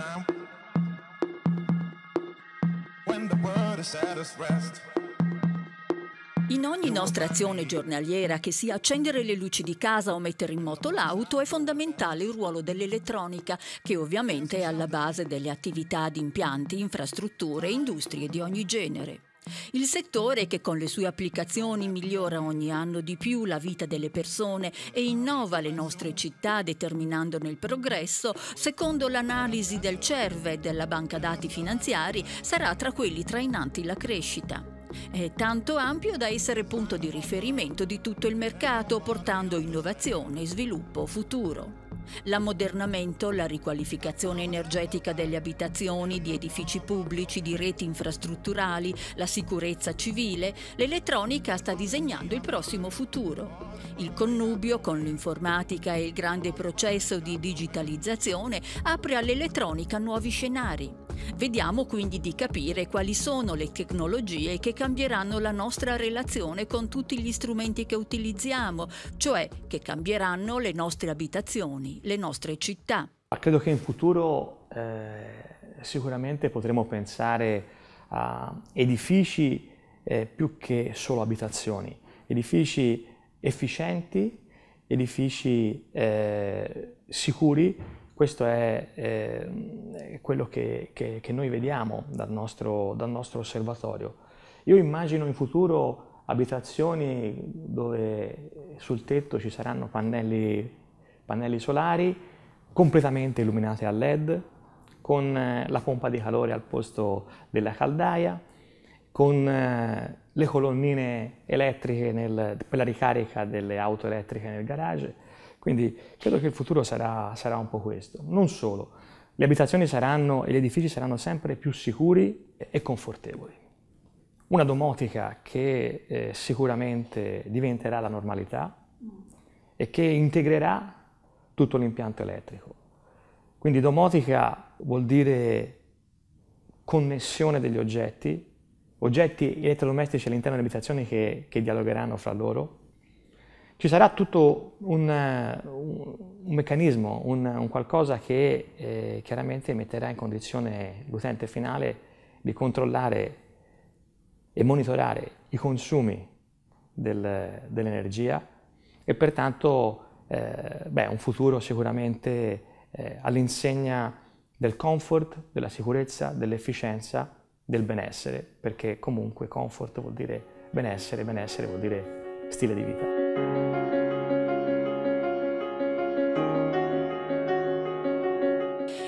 time when the world is at its rest. In ogni nostra azione giornaliera, che sia accendere le luci di casa o mettere in moto l'auto, è fondamentale il ruolo dell'elettronica, che ovviamente è alla base delle attività di impianti, infrastrutture e industrie di ogni genere. Il settore che con le sue applicazioni migliora ogni anno di più la vita delle persone e innova le nostre città determinandone il progresso, secondo l'analisi del CERVE e della banca dati finanziari, sarà tra quelli trainanti la crescita. È tanto ampio da essere punto di riferimento di tutto il mercato, portando innovazione, sviluppo, futuro l'ammodernamento, la riqualificazione energetica delle abitazioni, di edifici pubblici, di reti infrastrutturali, la sicurezza civile, l'elettronica sta disegnando il prossimo futuro. Il connubio con l'informatica e il grande processo di digitalizzazione apre all'elettronica nuovi scenari. Vediamo quindi di capire quali sono le tecnologie che cambieranno la nostra relazione con tutti gli strumenti che utilizziamo, cioè che cambieranno le nostre abitazioni, le nostre città. Credo che in futuro eh, sicuramente potremo pensare a edifici eh, più che solo abitazioni, edifici efficienti, edifici eh, sicuri questo è eh, quello che, che, che, noi vediamo dal nostro, dal nostro osservatorio. Io immagino in futuro abitazioni dove sul tetto ci saranno pannelli, pannelli solari completamente illuminate a LED, con eh, la pompa di calore al posto della caldaia, con eh, le colonnine elettriche nel, per la ricarica delle auto elettriche nel garage, quindi credo che il futuro sarà, sarà un po' questo. Non solo, le abitazioni saranno, e gli edifici saranno sempre più sicuri e confortevoli. Una domotica che eh, sicuramente diventerà la normalità e che integrerà tutto l'impianto elettrico. Quindi domotica vuol dire connessione degli oggetti, oggetti elettrodomestici all'interno delle abitazioni che, che dialogheranno fra loro, ci sarà tutto un, un, eh, un meccanismo, un, un, qualcosa che eh, chiaramente metterà in condizione l'utente finale di controllare e monitorare i consumi del, dell'energia e pertanto eh, beh, un futuro sicuramente eh, all'insegna del comfort, della sicurezza, dell'efficienza, del benessere, perché comunque comfort vuol dire benessere, benessere vuol dire stile di vita.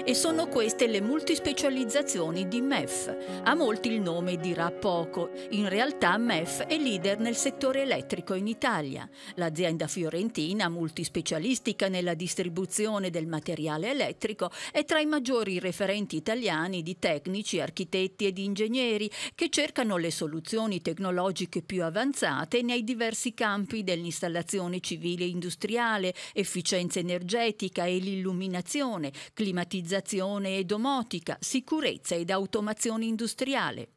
E sono queste le multispecializzazioni di MEF. A molti il nome dirà poco. In realtà MEF è leader nel settore elettrico in Italia. L'azienda fiorentina, multispecialistica nella distribuzione del materiale elettrico, è tra i maggiori referenti italiani di tecnici, architetti ed ingegneri che cercano le soluzioni tecnologiche più avanzate nei diversi campi dell'installazione civile e industriale, efficienza energetica e l'illuminazione, climatizzazione produzione e domotica, sicurezza ed automazione industriale.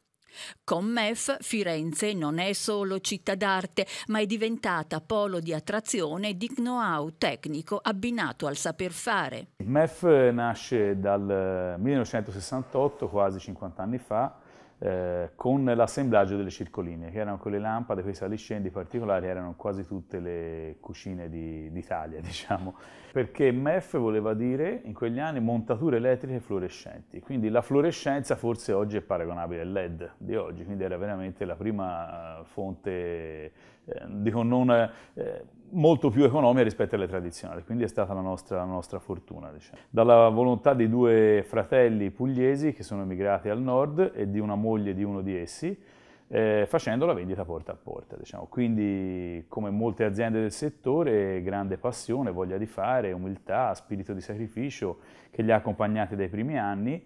Con MEF Firenze non è solo città d'arte, ma è diventata polo di attrazione e di know-how tecnico abbinato al saper fare. MEF nasce dal 1968, eh, quasi 50 anni fa, eh, con l'assemblaggio delle circoline, che erano quelle lampade, quei saliscendi particolari, erano quasi tutte le cucine d'Italia, diciamo, perché MEF voleva dire in quegli anni montature elettriche fluorescenti, quindi la fluorescenza forse oggi è paragonabile al LED di oggi, quindi era veramente la prima eh, fonte, eh, dico non... Eh, molto più economia rispetto alle tradizionali, quindi è stata la nostra, la nostra fortuna. Diciamo. Dalla volontà di due fratelli pugliesi che sono emigrati al nord e di una moglie di uno di essi, eh, facendo la vendita porta a porta. Diciamo. Quindi, come molte aziende del settore, grande passione, voglia di fare, umiltà, spirito di sacrificio che li ha accompagnati dai primi anni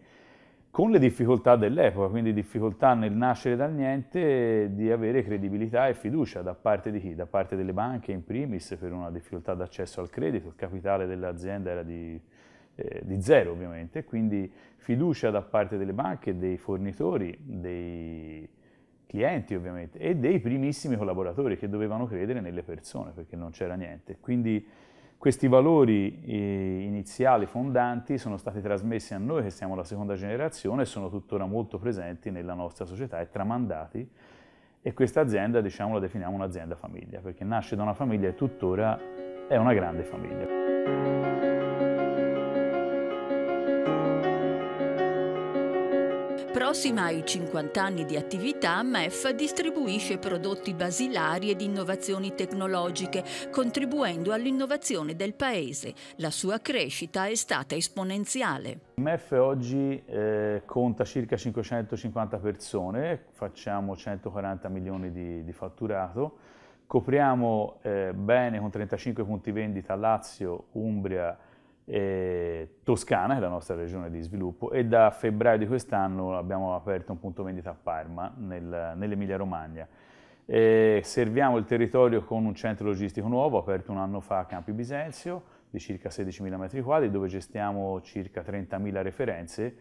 con le difficoltà dell'epoca, quindi difficoltà nel nascere dal niente di avere credibilità e fiducia da parte di chi? Da parte delle banche in primis per una difficoltà d'accesso al credito, il capitale dell'azienda era di, eh, di, zero ovviamente, quindi fiducia da parte delle banche, dei fornitori, dei clienti ovviamente e dei primissimi collaboratori che dovevano credere nelle persone perché non c'era niente. Quindi questi valori eh, iniziali, fondanti, sono stati trasmessi a noi che siamo la seconda generazione e sono tuttora molto presenti nella nostra società e tramandati e questa azienda diciamo, la definiamo un'azienda famiglia perché nasce da una famiglia e tuttora è una grande famiglia. Prossima ai 50 anni di attività, MEF distribuisce prodotti basilari ed innovazioni tecnologiche, contribuendo all'innovazione del Paese. La sua crescita è stata esponenziale. MEF oggi eh, conta circa 550 persone, facciamo 140 milioni di, di fatturato, copriamo eh, bene con 35 punti vendita Lazio, Umbria, eh, Toscana, che è la nostra regione di sviluppo, e da febbraio di quest'anno abbiamo aperto un punto vendita a Parma, nel, nell'Emilia Romagna. Eh, serviamo il territorio con un centro logistico nuovo, aperto un anno fa a Campi Bisenzio, di circa 16.000 metri quadri, dove gestiamo circa 30.000 referenze,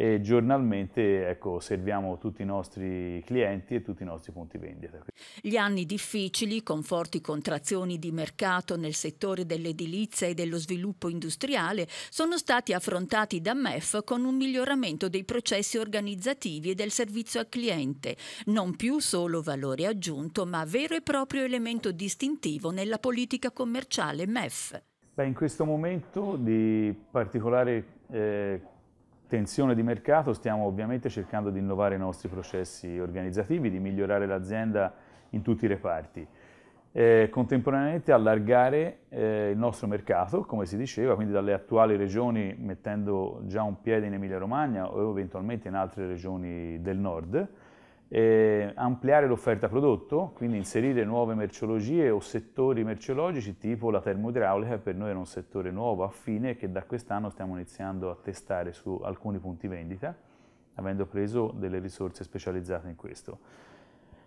e giornalmente ecco, serviamo tutti i nostri clienti e tutti i nostri punti vendita. Gli anni difficili, con forti contrazioni di mercato nel settore dell'edilizia e dello sviluppo industriale, sono stati affrontati da MEF con un miglioramento dei processi organizzativi e del servizio al cliente, non più solo valore aggiunto, ma vero e proprio elemento distintivo nella politica commerciale MEF. Beh, in questo momento di particolare eh, tensione di mercato stiamo ovviamente cercando di innovare i nostri processi organizzativi, di migliorare l'azienda in tutti i reparti. Eh, contemporaneamente allargare eh, il nostro mercato, come si diceva, quindi dalle attuali regioni mettendo già un piede in Emilia Romagna o eventualmente in altre regioni del nord eh, ampliare l'offerta prodotto, quindi inserire nuove merceologie o settori merceologici tipo la termoidraulica, per noi era un settore nuovo, affine, che da quest'anno stiamo iniziando a testare su alcuni punti vendita, avendo preso delle risorse specializzate in questo.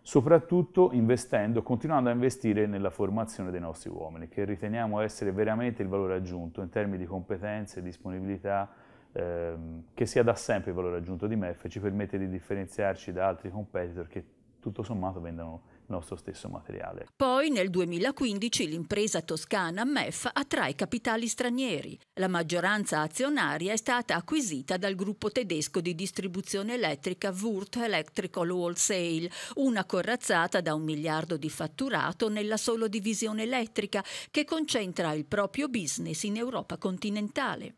Soprattutto investendo, continuando a investire nella formazione dei nostri uomini, che riteniamo essere veramente il valore aggiunto in termini di competenze, disponibilità, ehm, che sia da sempre il valore aggiunto di MEF e ci permette di differenziarci da altri competitor che tutto sommato vendono il nostro stesso materiale. Poi nel 2015 l'impresa toscana MEF attrae capitali stranieri. La maggioranza azionaria è stata acquisita dal gruppo tedesco di distribuzione elettrica Wurt Electrical Wholesale, una corazzata da un miliardo di fatturato nella solo divisione elettrica che concentra il proprio business in Europa continentale.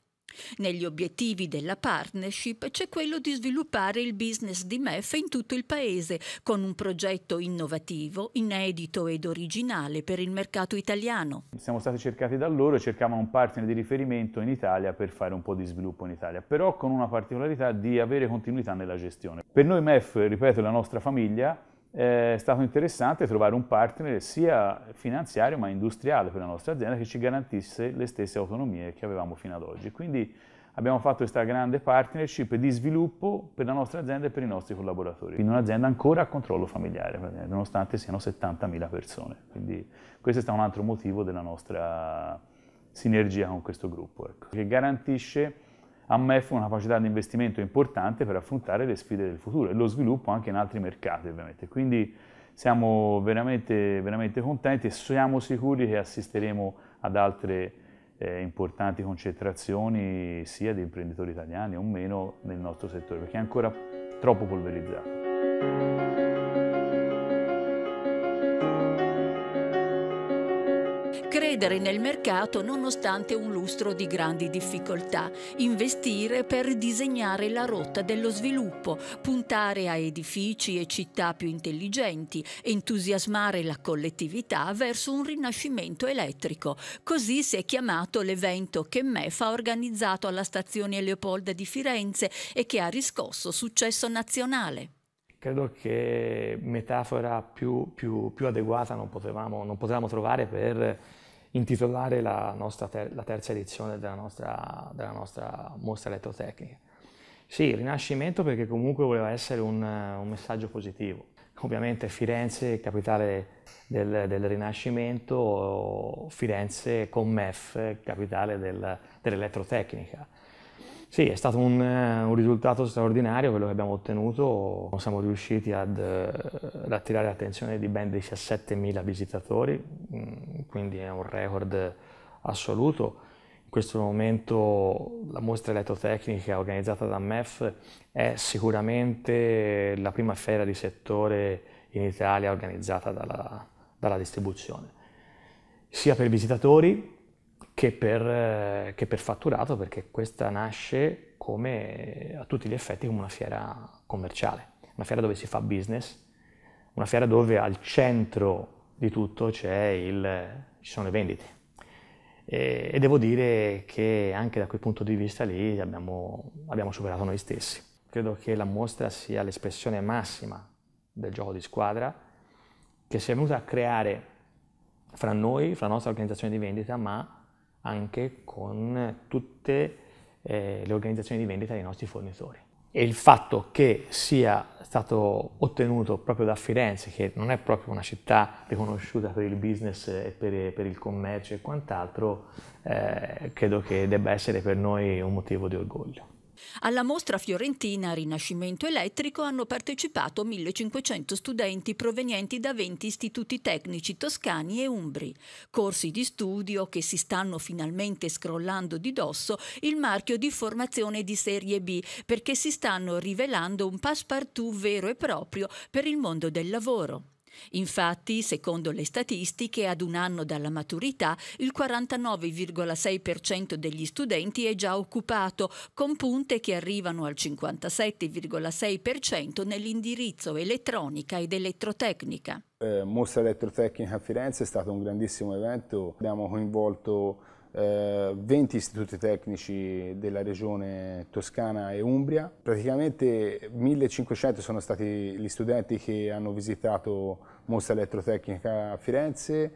Negli obiettivi della partnership c'è quello di sviluppare il business di MEF in tutto il paese con un progetto innovativo, inedito ed originale per il mercato italiano. Siamo stati cercati da loro e cercavamo un partner di riferimento in Italia per fare un po' di sviluppo in Italia, però con una particolarità di avere continuità nella gestione. Per noi MEF, ripeto, è la nostra famiglia eh, è stato interessante trovare un partner sia finanziario ma industriale per la nostra azienda che ci garantisse le stesse autonomie che avevamo fino ad oggi. Quindi abbiamo fatto questa grande partnership di sviluppo per la nostra azienda e per i nostri collaboratori. Quindi un'azienda ancora a controllo familiare, nonostante siano 70.000 persone. Quindi questo è stato un altro motivo della nostra sinergia con questo gruppo, ecco, che garantisce a MEF una capacità di investimento importante per affrontare le sfide del futuro e lo sviluppo anche in altri mercati ovviamente. Quindi siamo veramente, veramente contenti e siamo sicuri che assisteremo ad altre eh, importanti concentrazioni sia di imprenditori italiani o meno nel nostro settore perché è ancora troppo polverizzato. Credere nel mercato nonostante un lustro di grandi difficoltà, investire per disegnare la rotta dello sviluppo, puntare a edifici e città più intelligenti, entusiasmare la collettività verso un rinascimento elettrico. Così si è chiamato l'evento che MEF ha organizzato alla stazione Leopolda di Firenze e che ha riscosso successo nazionale credo che metafora più, più, più adeguata non potevamo, non potevamo trovare per intitolare la, ter- la terza edizione della nostra, della nostra mostra elettrotecnica. Sì, Rinascimento perché comunque voleva essere un, un messaggio positivo. Ovviamente Firenze, capitale del, del Rinascimento, Firenze con MEF, capitale del, dell'elettrotecnica. Sì, è stato un, un, risultato straordinario quello che abbiamo ottenuto. Siamo riusciti ad, eh, ad attirare l'attenzione di ben 17.000 visitatori mm, quindi è un record assoluto. In questo momento la mostra elettrotecnica organizzata da MEF è sicuramente la prima fiera di settore in Italia organizzata dalla, dalla distribuzione, sia per visitatori che per, che per fatturato, perché questa nasce come, a tutti gli effetti come una fiera commerciale, una fiera dove si fa business, una fiera dove al centro di tutto il, ci sono le vendite. E, e, devo dire che anche da quel punto di vista lì abbiamo, abbiamo superato noi stessi. Credo che la mostra sia l'espressione massima del gioco di squadra che si è venuta a creare fra noi, fra la nostra organizzazione di vendita, ma anche con tutte eh, le organizzazioni di vendita dei nostri fornitori e il fatto che sia stato ottenuto proprio da Firenze, che non è proprio una città riconosciuta per il business e per, per il commercio e quant'altro, eh, credo che debba essere per noi un motivo di orgoglio. Alla mostra fiorentina Rinascimento elettrico hanno partecipato 1500 studenti provenienti da 20 istituti tecnici toscani e umbri. Corsi di studio che si stanno finalmente scrollando di dosso il marchio di formazione di serie B perché si stanno rivelando un passepartout vero e proprio per il mondo del lavoro. Infatti, secondo le statistiche, ad un anno dalla maturità il 49,6% degli studenti è già occupato, con punte che arrivano al 57,6% nell'indirizzo elettronica ed elettrotecnica. Eh, Mostra Elettrotecnica a Firenze è stato un grandissimo evento, abbiamo coinvolto 20 eh, istituti tecnici della regione Toscana e Umbria. Praticamente 1500 sono stati gli studenti che hanno visitato Mostra Elettrotecnica a Firenze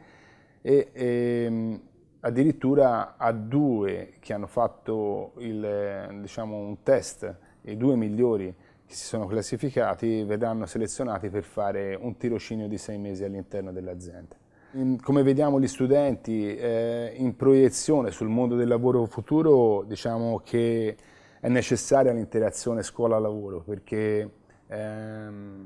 e, e ehm, addirittura a due che hanno fatto il, diciamo, un test, i due migliori che si sono classificati verranno selezionati per fare un tirocinio di sei mesi all'interno dell'azienda. In, come vediamo gli studenti eh, in proiezione sul mondo del lavoro futuro, diciamo che è necessaria l'interazione scuola-lavoro perché ehm,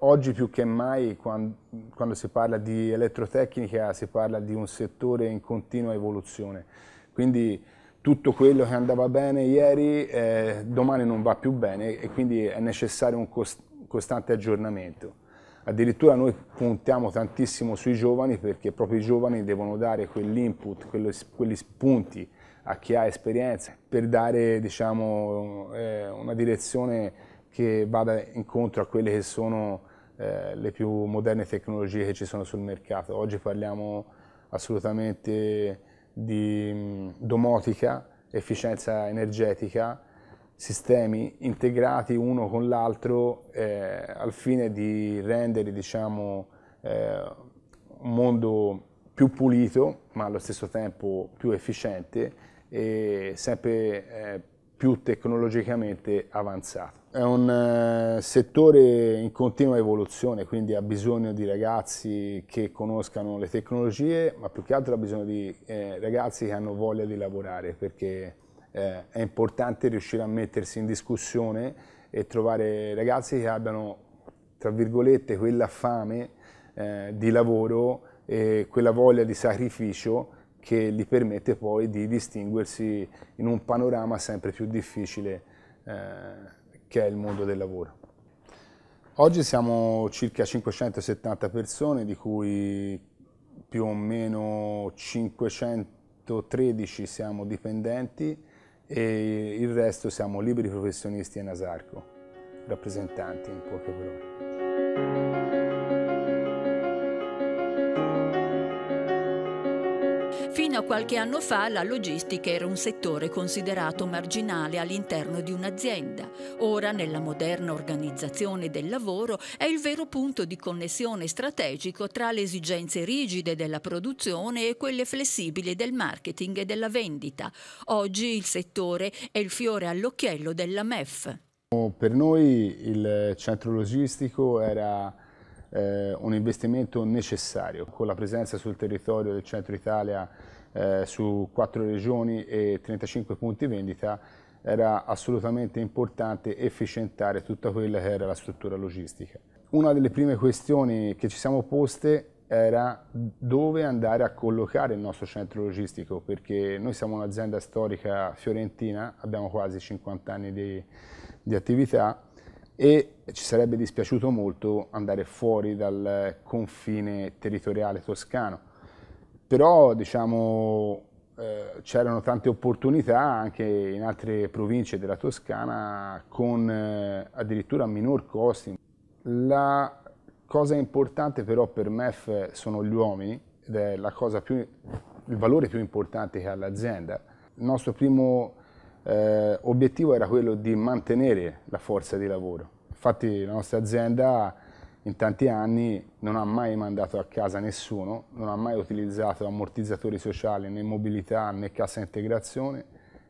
oggi più che mai quando, quando si parla di elettrotecnica si parla di un settore in continua evoluzione. Quindi tutto quello che andava bene ieri eh, domani non va più bene e quindi è necessario un cost costante aggiornamento. Addirittura noi puntiamo tantissimo sui giovani perché proprio i giovani devono dare quell'input, quegli spunti a chi ha esperienza per dare diciamo, eh, una direzione che vada incontro a quelle che sono eh, le più moderne tecnologie che ci sono sul mercato. Oggi parliamo assolutamente di mm, domotica, efficienza energetica, sistemi integrati uno con l'altro eh, al fine di rendere diciamo, eh, un mondo più pulito ma allo stesso tempo più efficiente e sempre eh, più tecnologicamente avanzato. È un eh, settore in continua evoluzione, quindi ha bisogno di ragazzi che conoscano le tecnologie, ma più che altro ha bisogno di eh, ragazzi che hanno voglia di lavorare, perché eh, è importante riuscire a mettersi in discussione e trovare ragazzi che abbiano, tra virgolette, quella fame eh, di lavoro e quella voglia di sacrificio che gli permette poi di distinguersi in un panorama sempre più difficile eh, che è il mondo del lavoro. Oggi siamo circa 570 persone, di cui più o meno 513 siamo dipendenti, e il resto siamo liberi professionisti e nasarco, rappresentanti in poche parole. Fino a qualche anno fa la logistica era un settore considerato marginale all'interno di un'azienda. Ora, nella moderna organizzazione del lavoro, è il vero punto di connessione strategico tra le esigenze rigide della produzione e quelle flessibili del marketing e della vendita. Oggi il settore è il fiore all'occhiello della MEF. Per noi il centro logistico era eh, un investimento necessario. Con la presenza sul territorio del centro Italia eh, su quattro regioni e 35 punti vendita era assolutamente importante efficientare tutta quella che era la struttura logistica. Una delle prime questioni che ci siamo poste era dove andare a collocare il nostro centro logistico, perché noi siamo un'azienda storica fiorentina, abbiamo quasi 50 anni di, di attività e ci sarebbe dispiaciuto molto andare fuori dal confine territoriale toscano. Però diciamo, eh, c'erano tante opportunità anche in altre province della Toscana con eh, addirittura minor costi. La cosa importante però per MEF sono gli uomini ed è più, il valore più importante che ha l'azienda. Il nostro primo eh, obiettivo era quello di mantenere la forza di lavoro. Infatti la nostra azienda in tanti anni non ha mai mandato a casa nessuno, non ha mai utilizzato ammortizzatori sociali né mobilità né cassa integrazione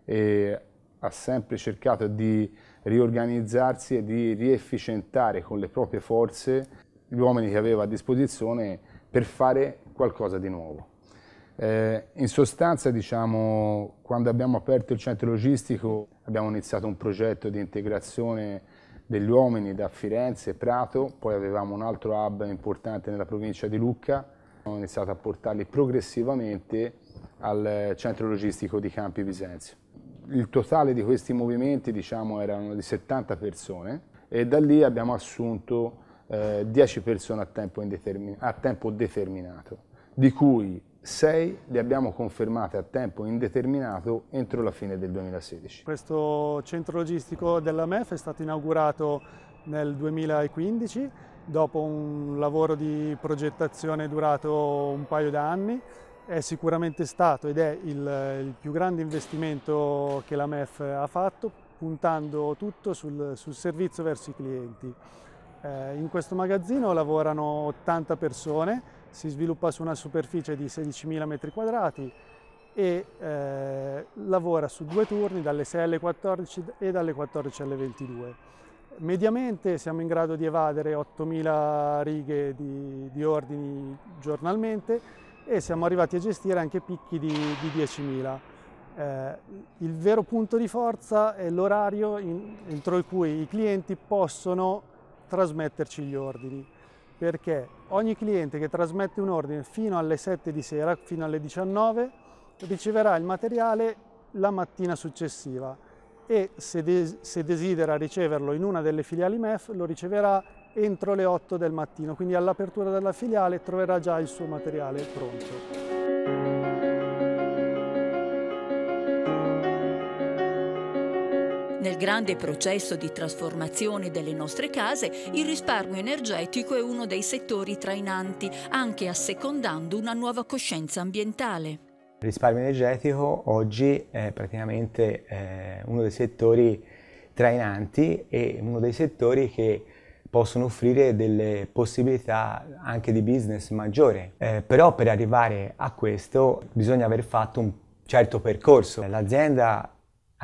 e ha sempre cercato di riorganizzarsi e di riefficientare con le proprie forze gli uomini che aveva a disposizione per fare qualcosa di nuovo. Eh, in sostanza, diciamo, quando abbiamo aperto il centro logistico abbiamo iniziato un progetto di integrazione degli uomini da Firenze Prato, poi avevamo un altro hub importante nella provincia di Lucca, abbiamo iniziato a portarli progressivamente al centro logistico di Campi Bisenzio. Il totale di questi movimenti diciamo, erano di 70 persone e da lì abbiamo assunto eh, 10 persone a tempo, a tempo determinato, di cui 6 le abbiamo confermate a tempo indeterminato entro la fine del 2016. Questo centro logistico della MEF è stato inaugurato nel 2015 dopo un lavoro di progettazione durato un paio d'anni. È sicuramente stato ed è il, il, più grande investimento che la MEF ha fatto, puntando tutto sul, sul servizio verso i clienti. Eh, in questo magazzino lavorano 80 persone, si sviluppa su una superficie di 16.000 m2 e eh, lavora su due turni dalle 6 alle 14 e dalle 14 alle 22. Mediamente siamo in grado di evadere 8.000 righe di, di ordini giornalmente e siamo arrivati a gestire anche picchi di, di 10.000. Eh, il vero punto di forza è l'orario entro il cui i clienti possono trasmetterci gli ordini perché ogni cliente che trasmette un ordine fino alle 7 di sera, fino alle 19, riceverà il materiale la mattina successiva e se, des se desidera riceverlo in una delle filiali MEF lo riceverà entro le 8 del mattino, quindi all'apertura della filiale troverà già il suo materiale pronto. Nel grande processo di trasformazione delle nostre case, il risparmio energetico è uno dei settori trainanti, anche assecondando una nuova coscienza ambientale. Il risparmio energetico oggi è praticamente eh, uno dei settori trainanti e uno dei settori che possono offrire delle possibilità anche di business maggiore. Eh, però per arrivare a questo bisogna aver fatto un certo percorso. L'azienda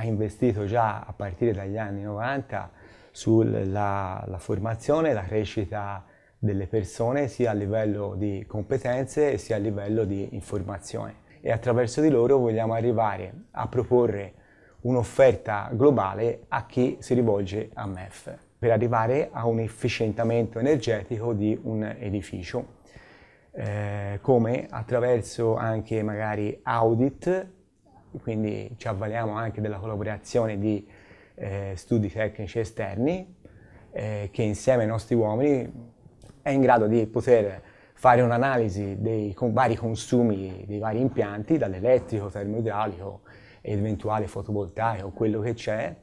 ha investito già a partire dagli anni 90 sulla formazione la crescita delle persone sia a livello di competenze sia a livello di informazione e attraverso di loro vogliamo arrivare a proporre un'offerta globale a chi si rivolge a MEF per arrivare a un efficientamento energetico di un edificio eh, come attraverso anche magari audit quindi ci avvaliamo anche della collaborazione di eh, studi tecnici esterni eh, che insieme ai nostri uomini è in grado di poter fare un'analisi dei con, vari consumi dei vari impianti, dall'elettrico, termoidraulico, eventuale fotovoltaico, quello che c'è,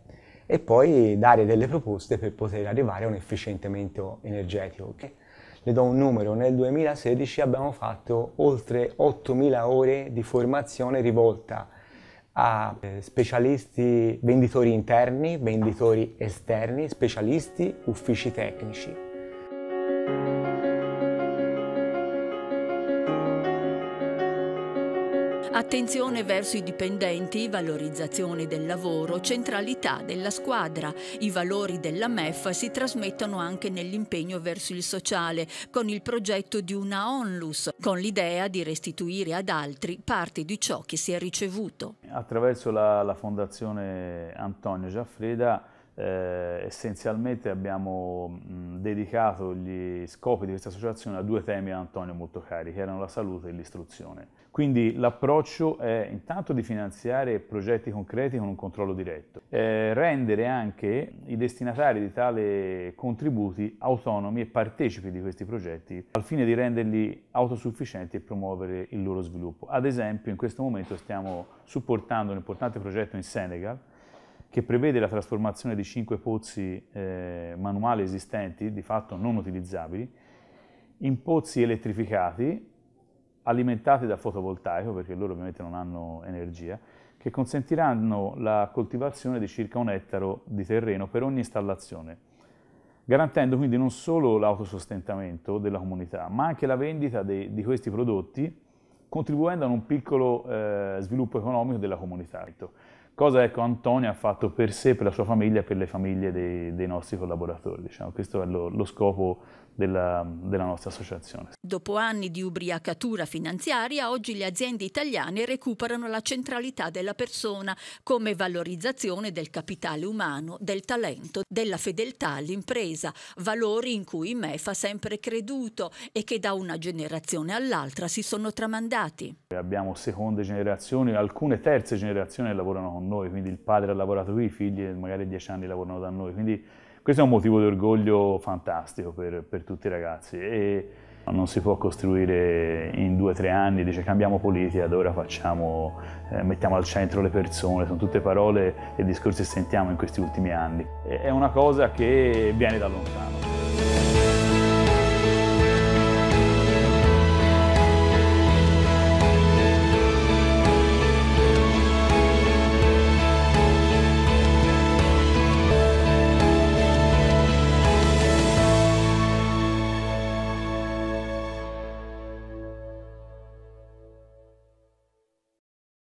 e poi dare delle proposte per poter arrivare a un efficientamento energetico. Okay? Le do un numero, nel 2016 abbiamo fatto oltre 8.000 ore di formazione rivolta a a eh, specialisti venditori interni, venditori esterni, specialisti, uffici tecnici. Attenzione verso i dipendenti, valorizzazione del lavoro, centralità della squadra. I valori della MEF si trasmettono anche nell'impegno verso il sociale, con il progetto di una onlus, con l'idea di restituire ad altri parte di ciò che si è ricevuto. Attraverso la, la Fondazione Antonio Giaffreda eh, essenzialmente abbiamo mh, mm, dedicato gli scopi di questa associazione a due temi a Antonio molto cari, che erano la salute e l'istruzione. Quindi l'approccio è intanto di finanziare progetti concreti con un controllo diretto, eh, rendere anche i destinatari di tali contributi autonomi e partecipi di questi progetti al fine di renderli autosufficienti e promuovere il loro sviluppo. Ad esempio in questo momento stiamo supportando un importante progetto in Senegal che prevede la trasformazione di cinque pozzi eh, manuali esistenti, di fatto non utilizzabili, in pozzi elettrificati alimentati da fotovoltaico, perché loro ovviamente non hanno energia, che consentiranno la coltivazione di circa un ettaro di terreno per ogni installazione, garantendo quindi non solo l'autosostentamento della comunità, ma anche la vendita de, di questi prodotti, contribuendo a un piccolo eh, sviluppo economico della comunità cosa ecco, Antonio ha fatto per sé, per la sua famiglia e per le famiglie dei, dei nostri collaboratori. Diciamo. Questo è lo, lo scopo della, della, nostra associazione. Dopo anni di ubriacatura finanziaria, oggi le aziende italiane recuperano la centralità della persona come valorizzazione del capitale umano, del talento, della fedeltà all'impresa, valori in cui MEF ha sempre creduto e che da una generazione all'altra si sono tramandati. Abbiamo seconde generazioni, alcune terze generazioni che lavorano con noi, quindi il padre ha lavorato qui, i figli magari dieci anni lavorano da noi, quindi questo è un motivo di orgoglio fantastico per, per tutti i ragazzi e non si può costruire in due o tre anni, dice cambiamo politica, allora facciamo, eh, mettiamo al centro le persone, sono tutte parole e discorsi che sentiamo in questi ultimi anni. È una cosa che viene da lontano.